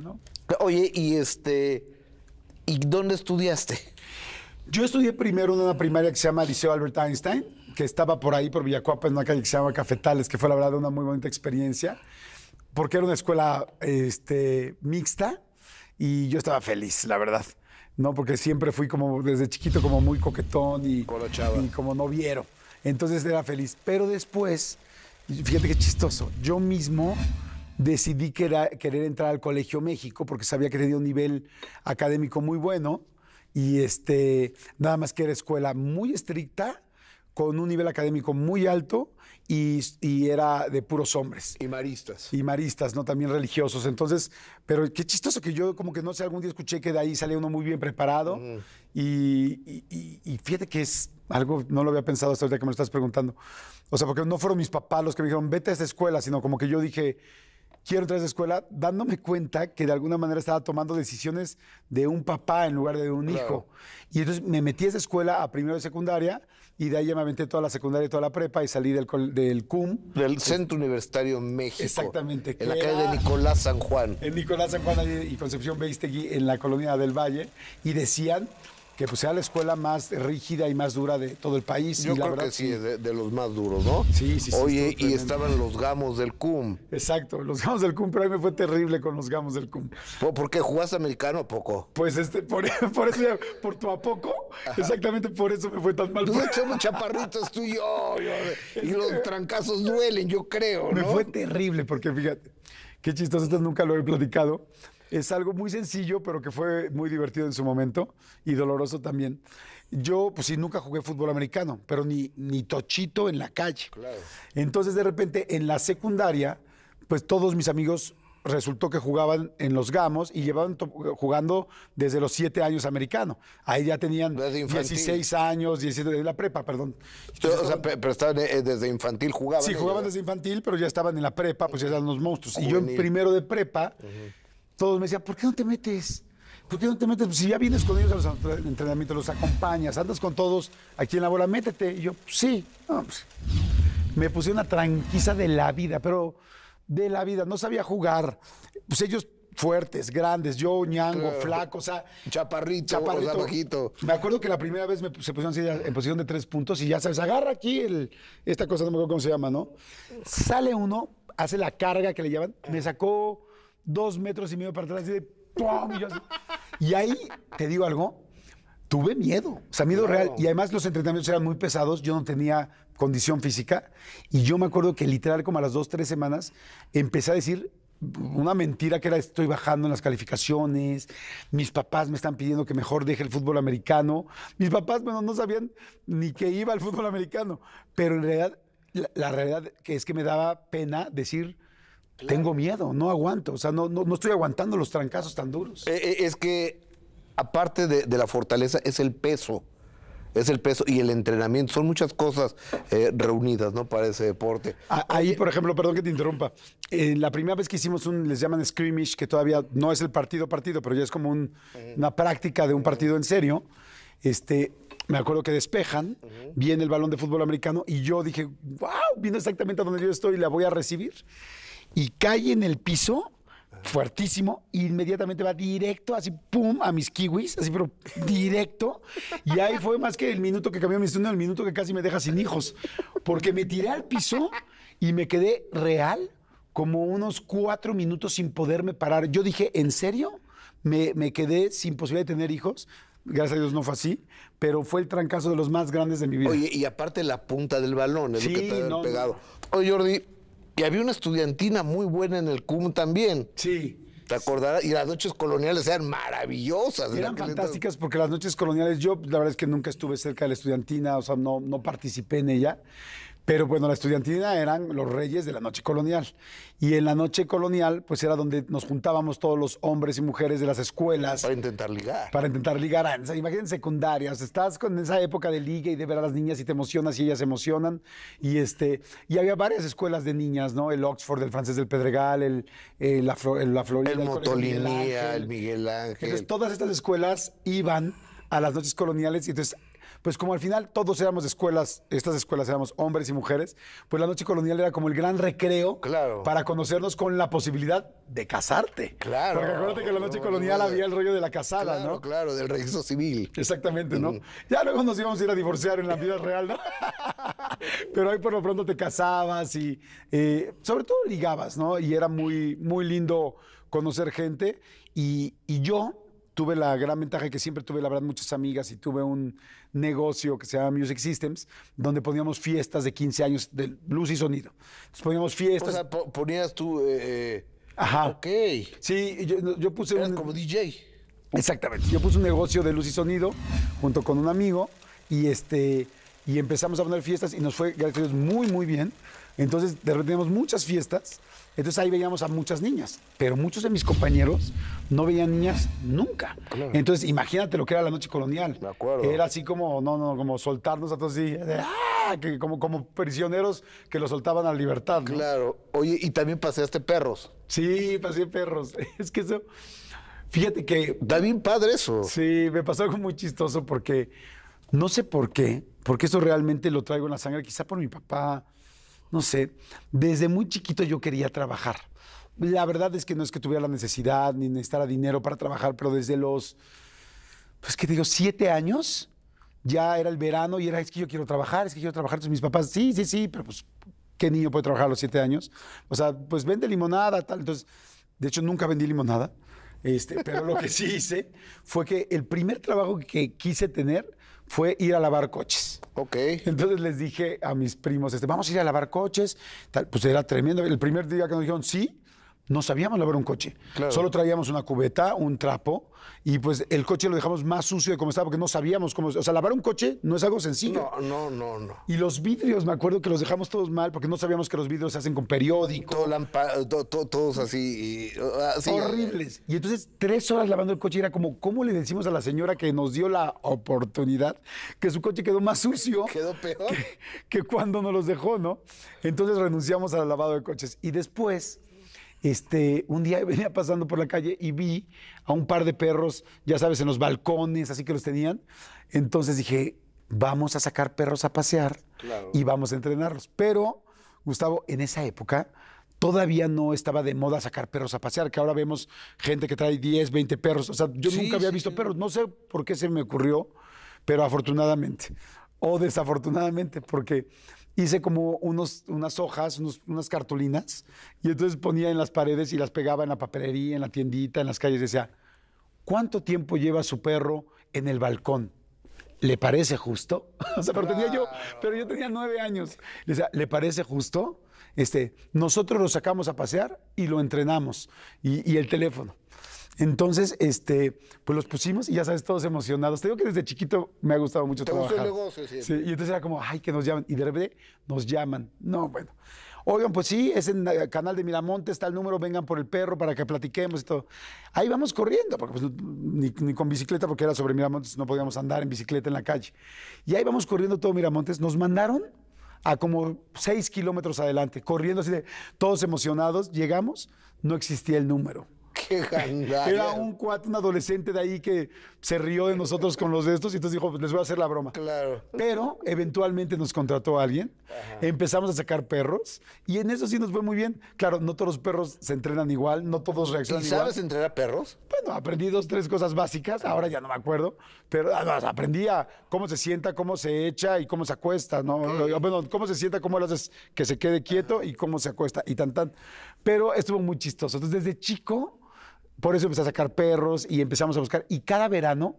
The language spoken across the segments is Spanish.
¿no? Oye, y este, ¿y dónde estudiaste? Yo estudié primero en una primaria que se llama Liceo Albert Einstein, que estaba por ahí, por Villacuapa, en una calle que se llama Cafetales, que fue la verdad una muy bonita experiencia, porque era una escuela este, mixta y yo estaba feliz, la verdad. ¿no? Porque siempre fui como desde chiquito como muy coquetón y, y como no vieron. Entonces era feliz. Pero después, fíjate qué chistoso, yo mismo decidí querer entrar al Colegio México porque sabía que tenía un nivel académico muy bueno y este, nada más que era escuela muy estricta, con un nivel académico muy alto y, era de puros hombres. Y maristas. Y maristas, ¿no? También religiosos. Entonces, pero qué chistoso que yo como que no sé, algún día escuché que de ahí salía uno muy bien preparado mm. y, fíjate que es algo, no lo había pensado hasta ahorita que me lo estás preguntando. O sea, porque no fueron mis papás los que me dijeron, vete a esta escuela, sino como que yo dije quiero entrar a esa escuela, dándome cuenta que de alguna manera estaba tomando decisiones de un papá en lugar de un hijo. Y entonces me metí a esa escuela a primero de secundaria y de ahí ya me aventé toda la secundaria y toda la prepa y salí del, del CUM. Del Centro Universitario México. Exactamente. En la calle de Nicolás San Juan. En Nicolás San Juan y Concepción Beistegui, en la colonia del Valle. Y decían que pues, sea la escuela más rígida y más dura de todo el país. Yo y la creo que sí, de, los más duros, ¿no? Sí, sí, sí. Oye, y estaban los gamos del CUM. Exacto, los gamos del CUM, pero a mí me fue terrible con los gamos del CUM. ¿Por, qué jugaste americano poco? Pues este, por, eso, por tu a poco, exactamente por eso me fue tan mal. Tú echamos chaparritos tú y y los trancazos duelen, yo creo, ¿no? Me fue terrible, porque fíjate, qué chistoso, esto nunca lo he platicado, es algo muy sencillo, pero que fue muy divertido en su momento y doloroso también. Yo, pues sí, nunca jugué fútbol americano, pero ni, ni tochito en la calle. Claro. Entonces, de repente, en la secundaria, pues todos mis amigos resultó que jugaban en los gamos y llevaban jugando desde los siete años americano. Ahí ya tenían 16 años, 17 de la prepa, perdón. pero estaban eh, desde infantil jugaban. Sí, jugaban desde infantil, pero ya estaban en la prepa, pues ya eran los monstruos. Y yo en primero de prepa todos me decían, ¿por qué no te metes? ¿Por qué no te metes? Pues, si ya vienes con ellos a los entrenamientos, los acompañas, andas con todos aquí en la bola, métete. Y yo, pues, sí. Pues, me puse una tranquiza de la vida, pero de la vida. No sabía jugar. Pues ellos fuertes, grandes, yo ñango, flaco, o sea, chaparrito, chaparrito. Me acuerdo que la primera vez me, se pusieron así en posición de tres puntos y ya sabes, agarra aquí el, esta cosa, no me acuerdo cómo se llama, ¿no? Sale uno, hace la carga que le llevan, me sacó dos metros y medio para atrás, y, de, ¡pum! y, ahí, te digo algo, tuve miedo, o sea, miedo real. Y además los entrenamientos eran muy pesados, yo no tenía condición física. Y yo me acuerdo que literal como a las dos, tres semanas empecé a decir una mentira que era estoy bajando en las calificaciones, mis papás me están pidiendo que mejor deje el fútbol americano. Mis papás, bueno, no sabían ni que iba al fútbol americano, pero en realidad, la, realidad que es que me daba pena decir tengo miedo, no aguanto, o sea, no, estoy aguantando los trancazos tan duros. Eh, eh, es que, aparte de, la fortaleza, es el peso. Es el peso y el entrenamiento, son muchas cosas eh, reunidas, ¿no? Para ese deporte. Ahí, por ejemplo, perdón que te interrumpa, la primera vez que hicimos un, les llaman scrimmage, que todavía no es el partido partido, pero ya es como una práctica de un partido en serio, este, me acuerdo que despejan, viene el balón de fútbol americano y yo dije, wow, viene exactamente a donde yo estoy, la voy a recibir y cae en el piso fuertísimo, e inmediatamente va directo, así pum, a mis kiwis, así pero directo. Y ahí fue más que el minuto que cambió mi estudio, el minuto que casi me deja sin hijos, porque me tiré al piso y me quedé real como unos cuatro minutos sin poderme parar. Yo dije, ¿en serio? Me, quedé sin posibilidad de tener hijos. Gracias a Dios no fue así, pero fue el trancazo de los más grandes de mi vida. Oye, y aparte la punta del balón, es que te no, pegado. Oye, Jordi, y había una estudiantina muy buena en el CUM también. Sí. ¿Te acordarás? Y las noches coloniales eran maravillosas. Eran fantásticas porque las noches coloniales, yo la verdad es que nunca estuve cerca de la estudiantina, o sea, no, no participé en ella. Pero bueno, la estudiantina eran los reyes de la noche colonial. Y en la noche colonial, pues era donde nos juntábamos todos los hombres y mujeres de las escuelas. Para intentar ligar. Para intentar ligar. Imagínense, secundarias. estás con esa época de liga y de ver a las niñas y te emocionas y ellas se emocionan. Y, este, y había varias escuelas de niñas, ¿no? El Oxford, el Francés del Pedregal, el, la, la, Florida. El, el Motolinía, el Miguel Ángel. Entonces, todas estas escuelas iban a las noches coloniales y entonces pues como al final todos éramos escuelas, estas escuelas éramos hombres y mujeres, pues la noche colonial era como el gran recreo claro. para conocernos con la posibilidad de casarte. Claro. Porque acuérdate que la noche colonial había el rollo de la casada, ¿no? Claro, del registro civil. Exactamente, ¿no? Ya luego nos íbamos a ir a divorciar en la vida real, ¿no? Pero ahí por lo pronto te casabas y eh, sobre todo ligabas, ¿no? Y era muy, muy lindo conocer gente. y yo, tuve la gran ventaja que siempre tuve, la verdad, muchas amigas y tuve un negocio que se llama Music Systems, donde poníamos fiestas de 15 años de luz y sonido. Entonces poníamos fiestas. O sea, ponías tú. Eh, eh, Ajá. Ok. Sí, yo, yo puse como DJ. Exactamente. Yo puse un negocio de luz y sonido junto con un amigo y este. Y empezamos a poner fiestas y nos fue, gracias a Dios, muy, muy bien. Entonces, de repente teníamos muchas fiestas. Entonces ahí veíamos a muchas niñas, pero muchos de mis compañeros no veían niñas nunca. Entonces imagínate lo que era la noche colonial. Me acuerdo. Era así como, no, no, como soltarnos a todos y, ¡ah! que como, como prisioneros que lo soltaban a libertad. Claro. Oye, y también paseaste perros. Sí, pasé perros. Es que eso, fíjate que... Da bien padre eso. Sí, me pasó algo muy chistoso porque no sé por qué, porque eso realmente lo traigo en la sangre, quizá por mi papá, no sé, desde muy chiquito yo quería trabajar. La verdad es que no es que tuviera la necesidad ni necesitara dinero para trabajar, pero desde los, pues que digo, siete años, ya era el verano y era, es que yo quiero trabajar, es que quiero trabajar. Entonces mis papás, sí, sí, sí, pero pues, ¿qué niño puede trabajar a los siete años? O sea, pues vende limonada, tal. Entonces, de hecho, nunca vendí limonada. Este, pero lo que sí hice fue que el primer trabajo que quise tener fue ir a lavar coches. Ok. Entonces les dije a mis primos, este, vamos a ir a lavar coches. pues era tremendo. El primer día que nos dijeron sí, no sabíamos lavar un coche. Solo traíamos una cubeta, un trapo, y pues el coche lo dejamos más sucio de como estaba porque no sabíamos cómo. O sea, lavar un coche no es algo sencillo. No, no, no. Y los vidrios, me acuerdo que los dejamos todos mal porque no sabíamos que los vidrios se hacen con periódico. Todo todos así, ah, Horribles. Y entonces, tres horas lavando el coche era como, ¿cómo le decimos a la señora que nos dio la oportunidad que su coche quedó más sucio? Quedó peor. Que, que cuando nos los dejó, ¿no? Entonces renunciamos al lavado de coches. Y después este, un día venía pasando por la calle y vi a un par de perros, ya sabes, en los balcones, así que los tenían. Entonces dije, vamos a sacar perros a pasear y vamos a entrenarlos. Pero, Gustavo, en esa época todavía no estaba de moda sacar perros a pasear, que ahora vemos gente que trae 10, 20 perros. O sea, yo nunca había visto perros, no sé por qué se me ocurrió, pero afortunadamente, o desafortunadamente, porque hice como unas hojas, unas cartulinas, y entonces ponía en las paredes y las pegaba en la papelería, en la tiendita, en las calles. Decía, ¿cuánto tiempo lleva su perro en el balcón? ¿Le parece justo? o sea, pero tenía yo, pero yo tenía nueve años. Le decía, ¿le parece justo? Este, nosotros lo sacamos a pasear y lo entrenamos. y el teléfono. Entonces, este, pues los pusimos y ya sabes, todos emocionados. Te digo que desde chiquito me ha gustado mucho Te trabajar. el negocio Sí, y entonces era como, ay, que nos llaman. Y de repente nos llaman. No, bueno. Oigan, pues sí, es en el eh, canal de Miramontes, está el número, vengan por el perro para que platiquemos y todo. Ahí vamos corriendo, porque pues, ni, con bicicleta, porque era sobre Miramontes, no podíamos andar en bicicleta en la calle. Y ahí vamos corriendo todo Miramontes. Nos mandaron a como seis kilómetros adelante, corriendo así de todos emocionados. Llegamos, no existía el número. Era un cuate, un adolescente de ahí que se rió de nosotros con los de estos y entonces dijo, pues, les voy a hacer la broma. Claro. Pero eventualmente nos contrató alguien, empezamos a sacar perros y en eso sí nos fue muy bien. Claro, no todos los perros se entrenan igual, no todos reaccionan ¿Y sabes entrenar perros? Bueno, aprendí dos, tres cosas básicas, ahora ya no me acuerdo, pero ah, aprendí a cómo se sienta, cómo se echa y cómo se acuesta, ¿no? Bueno, cómo se sienta, cómo lo haces que se quede quieto y cómo se acuesta y tan tan. Pero estuvo muy chistoso. Entonces, desde chico por eso empecé a sacar perros y empezamos a buscar. Y cada verano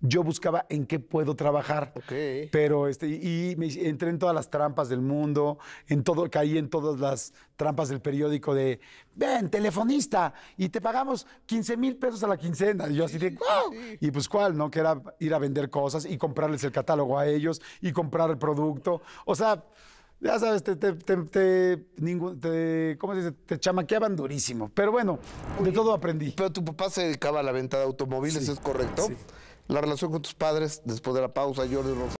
yo buscaba en qué puedo trabajar. Okay. Pero este, y me, entré en todas las trampas del mundo, en todo, caí en todas las trampas del periódico de ven, telefonista, y te pagamos 15 mil pesos a la quincena. Y yo así de Y pues cuál, ¿no? Que era ir a vender cosas y comprarles el catálogo a ellos y comprar el producto. O sea, ya sabes, te, te, te, ¿cómo se dice? Te chamaqueaban durísimo. Pero bueno, de todo aprendí. Pero tu papá se dedicaba a la venta de automóviles, ¿es correcto? La relación con tus padres, después de la pausa, Jordi los